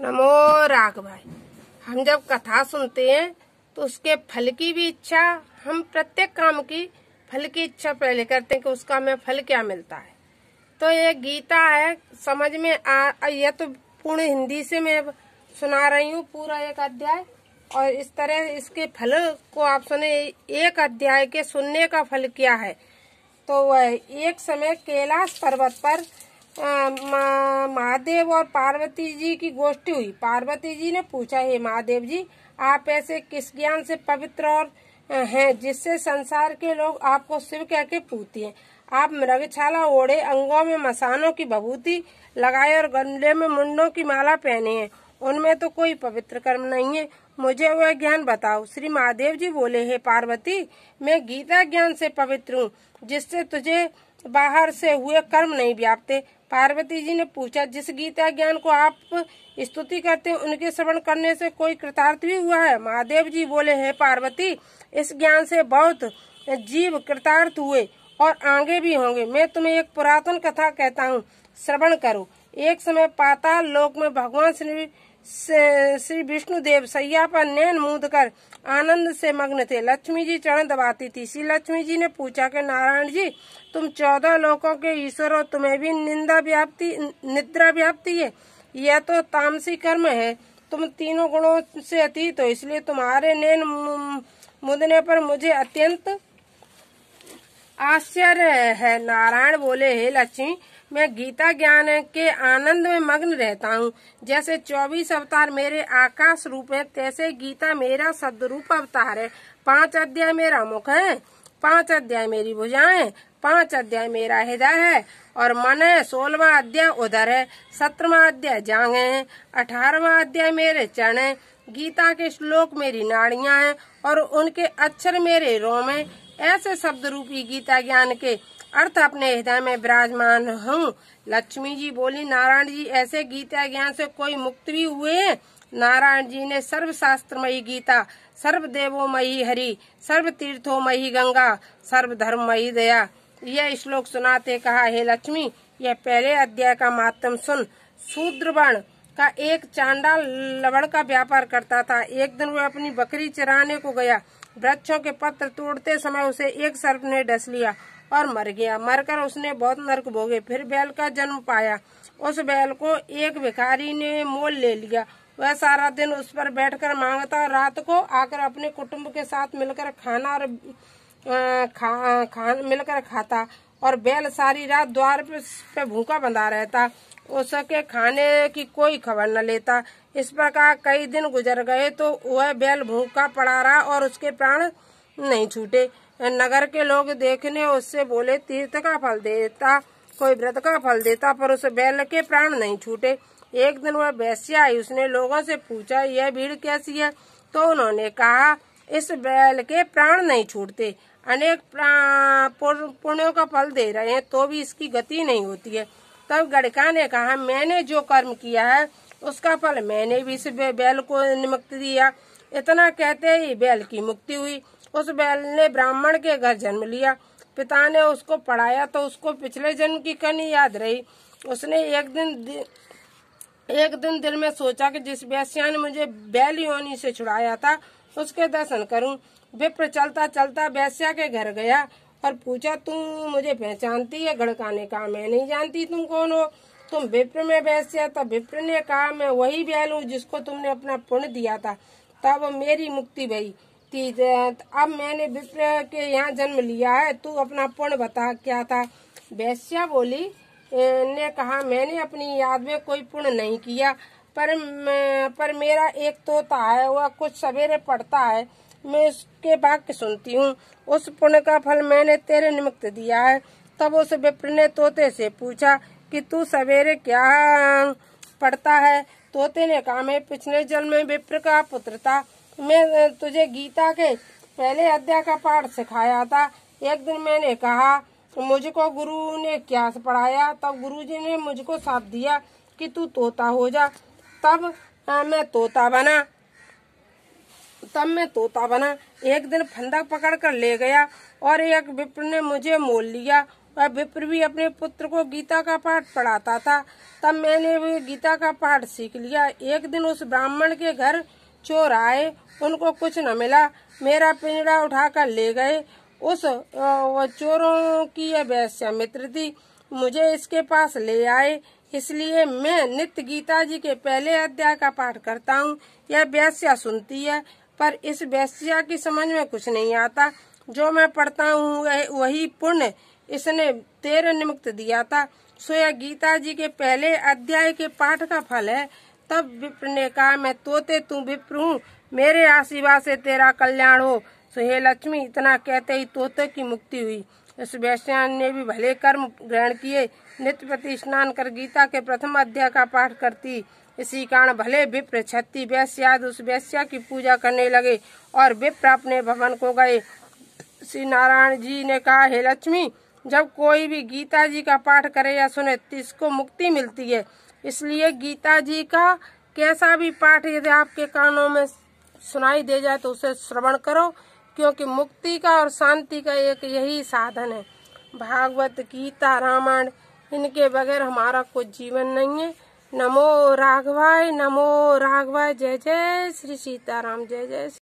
नमो राग भाई हम जब कथा सुनते हैं तो उसके फल की भी इच्छा हम प्रत्येक काम की फल की इच्छा पहले करते हैं कि उसका हमें फल क्या मिलता है तो ये गीता है समझ में आ यह तो पूर्ण हिंदी से मैं सुना रही हूँ पूरा एक अध्याय और इस तरह इसके फल को आप सुने एक अध्याय के सुनने का फल क्या है तो वह एक समय कैलाश पर्वत पर महादेव और पार्वती जी की गोष्ठी हुई पार्वती जी ने पूछा हे महादेव जी आप ऐसे किस ज्ञान से पवित्र और हैं जिससे संसार के लोग आपको शिव कह के पूछते हैं आप मृगछाला ओढ़े अंगों में मसानों की भभूति लगाए और गमले में मुंडों की माला पहने हैं उनमें तो कोई पवित्र कर्म नहीं है मुझे वह ज्ञान बताओ श्री महादेव जी बोले हे पार्वती मैं गीता ज्ञान से पवित्र हूँ जिससे तुझे बाहर से हुए कर्म नहीं व्यापते पार्वती जी ने पूछा जिस गीता ज्ञान को आप स्तुति करते हैं उनके श्रवण करने से कोई कृतार्थ भी हुआ है महादेव जी बोले हैं पार्वती इस ज्ञान से बहुत जीव कृतार्थ हुए और आगे भी होंगे मैं तुम्हें एक पुरातन कथा कहता हूँ श्रवण करो एक समय पाताल लोक में भगवान श्री श्री विष्णुदेव सैया पर नैन मूद कर आनंद से मग्न थे लक्ष्मी जी चरण दबाती थी श्री लक्ष्मी जी ने पूछा कि नारायण जी तुम चौदह लोगों के ईश्वर हो तुम्हें भी निंदा व्याप्ति निद्रा व्याप्ति है यह तो तामसी कर्म है तुम तीनों गुणों से अतीत हो इसलिए तुम्हारे नैन मुदने पर मुझे अत्यंत आश्चर्य है नारायण बोले हे लक्ष्मी मैं गीता ज्ञान के आनंद में मग्न रहता हूँ जैसे चौबीस अवतार मेरे आकाश रूप है तैसे गीता मेरा सदरूप अवतार है पांच अध्याय मेरा मुख है पांच अध्याय मेरी भुजाएं पांच अध्याय मेरा हृदय है और मन है सोलवा अध्याय उधर है सत्रवा अध्याय जांग है अठारवा अध्याय मेरे चरण है गीता के श्लोक मेरी नाड़िया है और उनके अक्षर मेरे रोम है ऐसे शब्द रूपी गीता ज्ञान के अर्थ अपने हृदय में विराजमान हूँ लक्ष्मी जी बोली नारायण जी ऐसे गीता ज्ञान से कोई मुक्त भी हुए नारायण जी ने सर्व शास्त्र मई गीता सर्व देवो मई हरि सर्व तीर्थो मई गंगा सर्व धर्म मई दया यह श्लोक सुनाते कहा हे लक्ष्मी यह पहले अध्याय का मातम सुन शूद्रवण का एक चांडा लवण का व्यापार करता था एक दिन वह अपनी बकरी चराने को गया वृक्षों के पत्र तोड़ते समय उसे एक सर्प ने डस लिया और मर गया मरकर उसने बहुत नरक भोगे फिर बैल का जन्म पाया उस बैल को एक भिखारी ने मोल ले लिया वह सारा दिन उस पर बैठकर मांगता रात को आकर अपने कुटुंब के साथ मिलकर खाना और खा, खा मिलकर खाता और बैल सारी रात द्वार पे भूखा बंधा रहता उसके खाने की कोई खबर न लेता इस प्रकार कई दिन गुजर गए तो वह बैल भूखा पड़ा रहा और उसके प्राण नहीं छूटे नगर के लोग देखने उससे बोले तीर्थ का फल देता कोई व्रत का फल देता पर उस बैल के प्राण नहीं छूटे एक दिन वह वैश्या आई उसने लोगों से पूछा यह भीड़ कैसी है तो उन्होंने कहा इस बैल के प्राण नहीं छूटते अनेक पुण्यों का फल दे रहे हैं तो भी इसकी गति नहीं होती है तब गड़का ने कहा मैंने जो कर्म किया है उसका फल मैंने भी इस बैल को निमुक्त दिया इतना कहते ही बैल की मुक्ति हुई उस बैल ने ब्राह्मण के घर जन्म लिया पिता ने उसको पढ़ाया तो उसको पिछले जन्म की कनी याद रही उसने एक दिन दि... एक दिन दिल में सोचा कि जिस व्यास्या ने मुझे बैल योनी से छुड़ाया था उसके दर्शन करूं विप्र चलता चलता व्यास्या के घर गया और पूछा तुम मुझे पहचानती है गड़काने का मैं नहीं जानती तुम कौन हो तुम विप्र में व्यास्या तो विप्र ने कहा मैं वही बैल हूँ जिसको तुमने अपना पुण्य दिया था तब मेरी मुक्ति भई तीज अब मैंने विप्र के यहाँ जन्म लिया है तू अपना पुण्य बता क्या था वैश्या बोली ने कहा मैंने अपनी याद में कोई पुण्य नहीं किया पर पर मेरा एक तोता है वह कुछ सवेरे पढ़ता है मैं उसके वाक्य सुनती हूँ उस पुण्य का फल मैंने तेरे निमित्त दिया है तब उस विप्र ने तोते से पूछा कि तू सवेरे क्या पढ़ता है तोते ने कहा मैं पिछले जन्म में विप्र का पुत्र था मैं तुझे गीता के पहले अध्याय का पाठ सिखाया था एक दिन मैंने कहा मुझको गुरु ने क्या पढ़ाया तब गुरु जी ने मुझको साथ दिया कि तू तोता हो जा तब मैं तोता बना तब मैं तोता बना एक दिन फंदा पकड़ कर ले गया और एक विप्र ने मुझे मोल लिया और विप्र भी अपने पुत्र को गीता का पाठ पढ़ाता था तब मैंने भी गीता का पाठ सीख लिया एक दिन उस ब्राह्मण के घर चोर आए उनको कुछ न मिला मेरा पिंजड़ा उठाकर ले गए उस चोरों की यह वैश्या मित्र थी मुझे इसके पास ले आए इसलिए मैं नित्य गीता जी के पहले अध्याय का पाठ करता हूँ यह वैश्या सुनती है पर इस वैश्या की समझ में कुछ नहीं आता जो मैं पढ़ता हूँ वही पुण्य इसने तेरह निमुक्त दिया था सो यह गीता जी के पहले अध्याय के पाठ का फल है तब विप्र ने कहा मैं तोते तू विप्र हूँ मेरे आशीर्वाद से तेरा कल्याण हो सुहे लक्ष्मी इतना कहते ही तोते की मुक्ति हुई इस वैश्यान ने भी भले कर्म ग्रहण किए नित्य प्रति स्नान कर गीता के प्रथम अध्याय का पाठ करती इसी कारण भले विप्र छत्ति वैश्याद उस वैश्या की पूजा करने लगे और विप्र अपने भवन को गए श्री नारायण जी ने कहा हे लक्ष्मी जब कोई भी गीता जी का पाठ करे या सुने तो इसको मुक्ति मिलती है इसलिए गीता जी का कैसा भी पाठ यदि आपके कानों में सुनाई दे जाए तो उसे श्रवण करो क्योंकि मुक्ति का और शांति का एक यही साधन है भागवत गीता रामायण इनके बगैर हमारा कुछ जीवन नहीं है नमो राघवाय नमो राघवाय जय जय श्री सीताराम जय जय